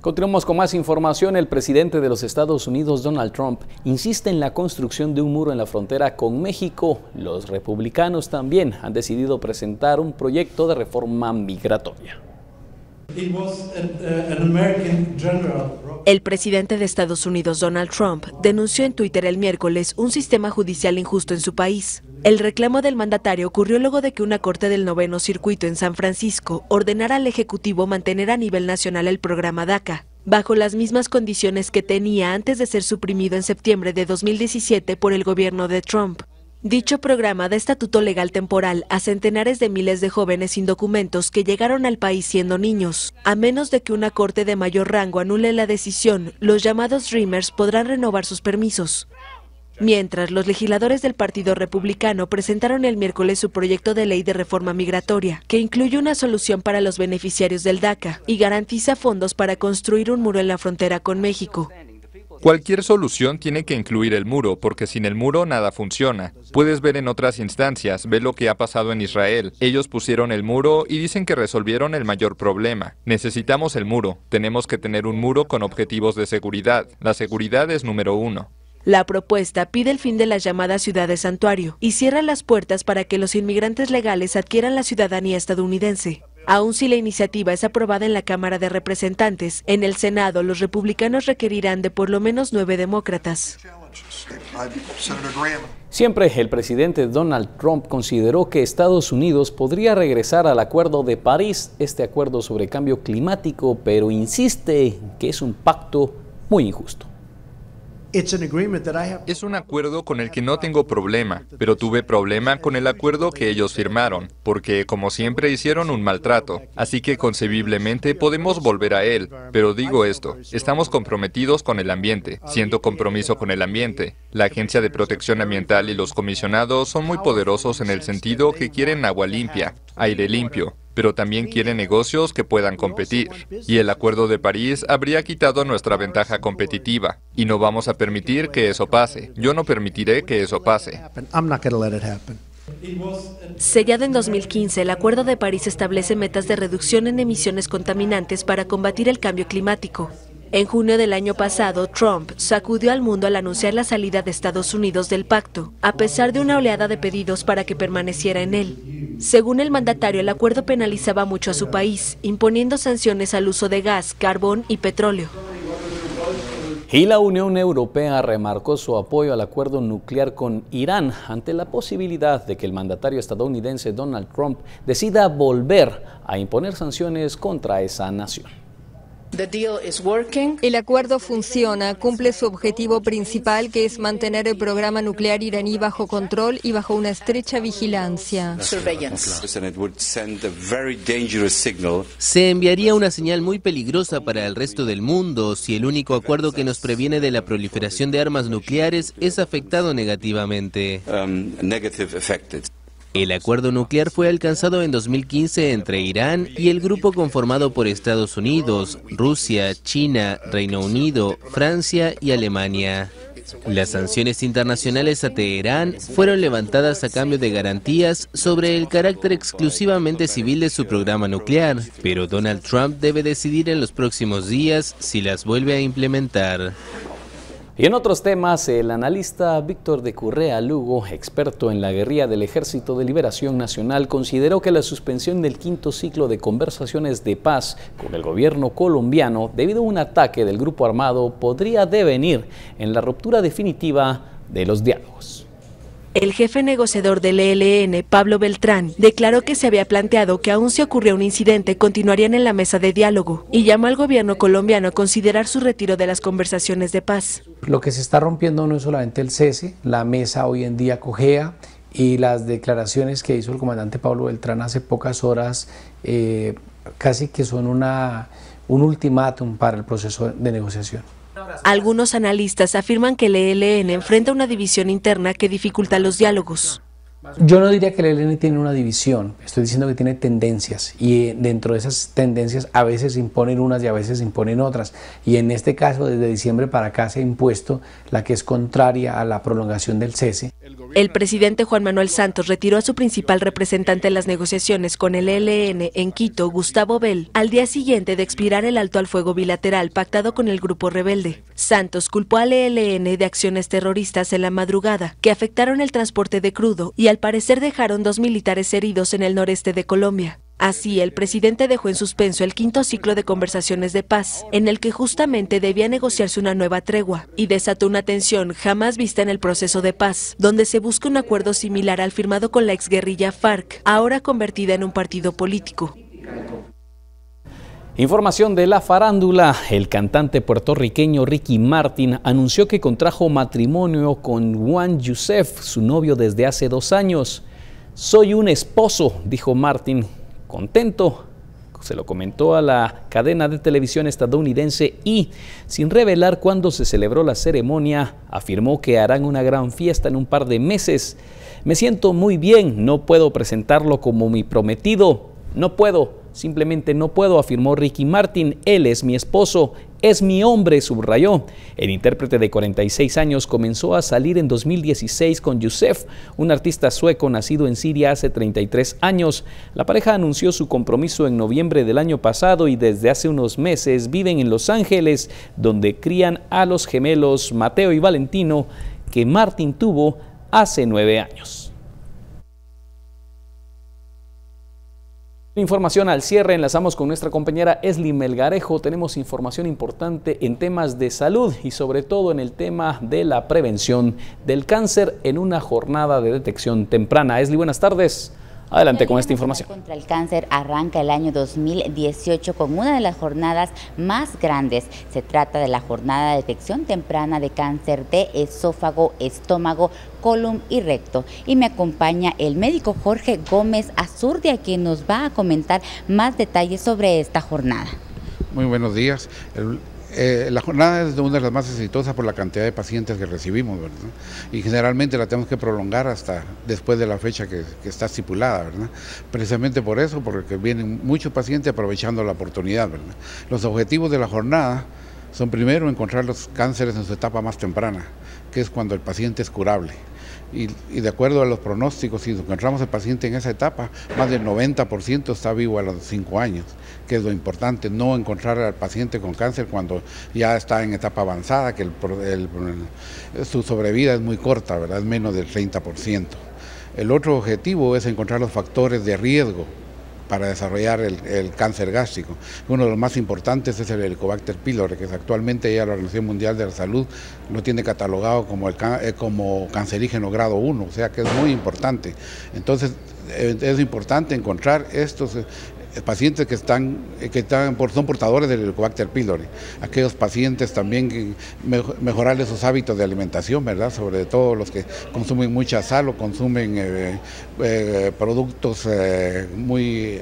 Continuamos con más información. El presidente de los Estados Unidos, Donald Trump, insiste en la construcción de un muro en la frontera con México. Los republicanos también han decidido presentar un proyecto de reforma migratoria. Uh, el presidente de Estados Unidos, Donald Trump, denunció en Twitter el miércoles un sistema judicial injusto en su país. El reclamo del mandatario ocurrió luego de que una corte del noveno circuito en San Francisco ordenara al Ejecutivo mantener a nivel nacional el programa DACA, bajo las mismas condiciones que tenía antes de ser suprimido en septiembre de 2017 por el gobierno de Trump. Dicho programa da estatuto legal temporal a centenares de miles de jóvenes sin documentos que llegaron al país siendo niños. A menos de que una corte de mayor rango anule la decisión, los llamados Dreamers podrán renovar sus permisos. Mientras, los legisladores del Partido Republicano presentaron el miércoles su proyecto de ley de reforma migratoria, que incluye una solución para los beneficiarios del DACA y garantiza fondos para construir un muro en la frontera con México. Cualquier solución tiene que incluir el muro, porque sin el muro nada funciona. Puedes ver en otras instancias, ve lo que ha pasado en Israel. Ellos pusieron el muro y dicen que resolvieron el mayor problema. Necesitamos el muro, tenemos que tener un muro con objetivos de seguridad. La seguridad es número uno. La propuesta pide el fin de la llamada ciudad de santuario y cierra las puertas para que los inmigrantes legales adquieran la ciudadanía estadounidense. Aun si la iniciativa es aprobada en la Cámara de Representantes, en el Senado los republicanos requerirán de por lo menos nueve demócratas. Siempre el presidente Donald Trump consideró que Estados Unidos podría regresar al Acuerdo de París, este acuerdo sobre cambio climático, pero insiste que es un pacto muy injusto. Es un acuerdo con el que no tengo problema, pero tuve problema con el acuerdo que ellos firmaron, porque como siempre hicieron un maltrato, así que concebiblemente podemos volver a él, pero digo esto, estamos comprometidos con el ambiente, siendo compromiso con el ambiente. La Agencia de Protección Ambiental y los comisionados son muy poderosos en el sentido que quieren agua limpia, aire limpio, pero también quiere negocios que puedan competir. Y el Acuerdo de París habría quitado nuestra ventaja competitiva, y no vamos a permitir que eso pase. Yo no permitiré que eso pase. Sellado en 2015, el Acuerdo de París establece metas de reducción en emisiones contaminantes para combatir el cambio climático. En junio del año pasado, Trump sacudió al mundo al anunciar la salida de Estados Unidos del pacto, a pesar de una oleada de pedidos para que permaneciera en él. Según el mandatario, el acuerdo penalizaba mucho a su país, imponiendo sanciones al uso de gas, carbón y petróleo. Y la Unión Europea remarcó su apoyo al acuerdo nuclear con Irán ante la posibilidad de que el mandatario estadounidense Donald Trump decida volver a imponer sanciones contra esa nación. El acuerdo funciona, cumple su objetivo principal que es mantener el programa nuclear iraní bajo control y bajo una estrecha vigilancia. Se enviaría una señal muy peligrosa para el resto del mundo si el único acuerdo que nos previene de la proliferación de armas nucleares es afectado negativamente. Um, el acuerdo nuclear fue alcanzado en 2015 entre Irán y el grupo conformado por Estados Unidos, Rusia, China, Reino Unido, Francia y Alemania. Las sanciones internacionales a Teherán fueron levantadas a cambio de garantías sobre el carácter exclusivamente civil de su programa nuclear, pero Donald Trump debe decidir en los próximos días si las vuelve a implementar. Y en otros temas, el analista Víctor de Currea Lugo, experto en la guerrilla del Ejército de Liberación Nacional, consideró que la suspensión del quinto ciclo de conversaciones de paz con el gobierno colombiano debido a un ataque del grupo armado podría devenir en la ruptura definitiva de los diálogos. El jefe negociador del ELN, Pablo Beltrán, declaró que se había planteado que aún si ocurría un incidente continuarían en la mesa de diálogo y llamó al gobierno colombiano a considerar su retiro de las conversaciones de paz. Lo que se está rompiendo no es solamente el cese, la mesa hoy en día cojea y las declaraciones que hizo el comandante Pablo Beltrán hace pocas horas eh, casi que son una, un ultimátum para el proceso de negociación. Algunos analistas afirman que el ELN enfrenta una división interna que dificulta los diálogos. Yo no diría que el ELN tiene una división, estoy diciendo que tiene tendencias y eh, dentro de esas tendencias a veces imponen unas y a veces imponen otras. Y en este caso, desde diciembre para acá se ha impuesto la que es contraria a la prolongación del cese. El presidente Juan Manuel Santos retiró a su principal representante en las negociaciones con el ELN en Quito, Gustavo Bell, al día siguiente de expirar el alto al fuego bilateral pactado con el grupo rebelde. Santos culpó al ELN de acciones terroristas en la madrugada que afectaron el transporte de crudo y al parecer dejaron dos militares heridos en el noreste de Colombia. Así, el presidente dejó en suspenso el quinto ciclo de conversaciones de paz, en el que justamente debía negociarse una nueva tregua, y desató una tensión jamás vista en el proceso de paz, donde se busca un acuerdo similar al firmado con la exguerrilla FARC, ahora convertida en un partido político. Información de la farándula. El cantante puertorriqueño Ricky Martin anunció que contrajo matrimonio con Juan Yusef, su novio desde hace dos años. Soy un esposo, dijo Martin, contento. Se lo comentó a la cadena de televisión estadounidense y, sin revelar cuándo se celebró la ceremonia, afirmó que harán una gran fiesta en un par de meses. Me siento muy bien, no puedo presentarlo como mi prometido, no puedo, Simplemente no puedo, afirmó Ricky Martin. Él es mi esposo, es mi hombre, subrayó. El intérprete de 46 años comenzó a salir en 2016 con Yusef, un artista sueco nacido en Siria hace 33 años. La pareja anunció su compromiso en noviembre del año pasado y desde hace unos meses viven en Los Ángeles, donde crían a los gemelos Mateo y Valentino, que Martin tuvo hace nueve años. Información al cierre, enlazamos con nuestra compañera Esli Melgarejo. Tenemos información importante en temas de salud y sobre todo en el tema de la prevención del cáncer en una jornada de detección temprana. Esli, buenas tardes. Adelante con esta información. Contra el cáncer arranca el año 2018 con una de las jornadas más grandes. Se trata de la jornada de detección temprana de cáncer de esófago, estómago, colon y recto. Y me acompaña el médico Jorge Gómez a quien nos va a comentar más detalles sobre esta jornada. Muy buenos días. El eh, la jornada es una de las más exitosas por la cantidad de pacientes que recibimos, Y generalmente la tenemos que prolongar hasta después de la fecha que, está estipulada, Precisamente por eso, porque vienen muchos pacientes aprovechando la oportunidad, Los objetivos de la jornada son primero encontrar los cánceres en su etapa más temprana, que es cuando el paciente es curable. Y, de acuerdo a los pronósticos, si encontramos al paciente en esa etapa, más del 90% está vivo a los 5 años, que es lo importante, no encontrar al paciente con cáncer cuando ya está en etapa avanzada, que el, su sobrevida es muy corta, ¿verdad? es menos del 30%. El otro objetivo es encontrar los factores de riesgo para desarrollar el, cáncer gástrico. Uno de los más importantes es el Helicobacter pylori, que actualmente ya la Organización Mundial de la Salud lo tiene catalogado como, el, eh, como cancerígeno grado 1, o sea que es muy importante. Entonces, eh, es importante encontrar estos eh, eh, pacientes que están, eh, que están son portadores del Helicobacter pylori, aquellos pacientes también eh, mejorarles sus hábitos de alimentación, ¿verdad? Sobre todo los que consumen mucha sal o consumen productos muy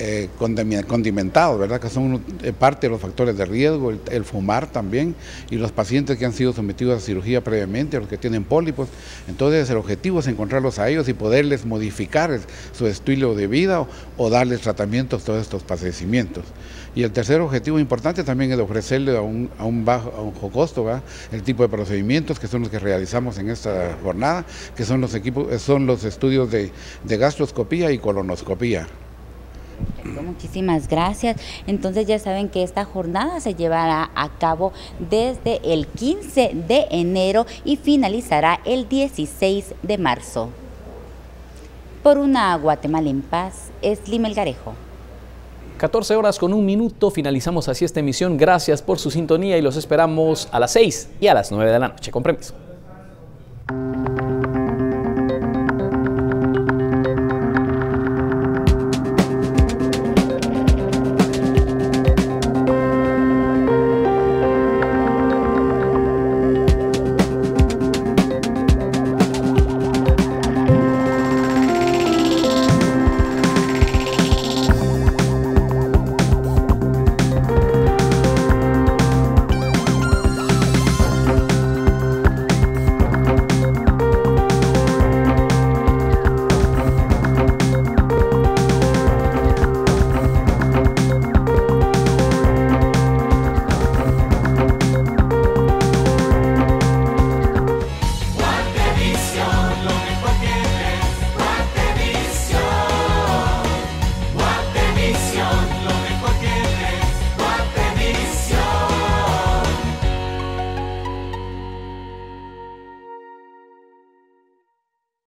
eh, condimentados, ¿verdad? Que son eh, parte de los factores de riesgo, el, fumar también, y los pacientes que han sido sometidos a cirugía previamente, los que tienen pólipos. Entonces, el objetivo es encontrarlos a ellos y poderles modificar su estilo de vida o, darles tratamientos a todos estos padecimientos. Y el tercer objetivo importante también es ofrecerle a un, bajo, costo, el tipo de procedimientos que son los que realizamos en esta jornada, que son los equipos, eh, son los estudios de, de gastroscopía y colonoscopía muchísimas gracias. Entonces ya saben que esta jornada se llevará a cabo desde el 15 de enero y finalizará el 16 de marzo. Por una Guatemala en paz, es Elgarejo. El Garejo. 14 horas con un minuto, finalizamos así esta emisión. Gracias por su sintonía y los esperamos a las 6 y a las 9 de la noche. Con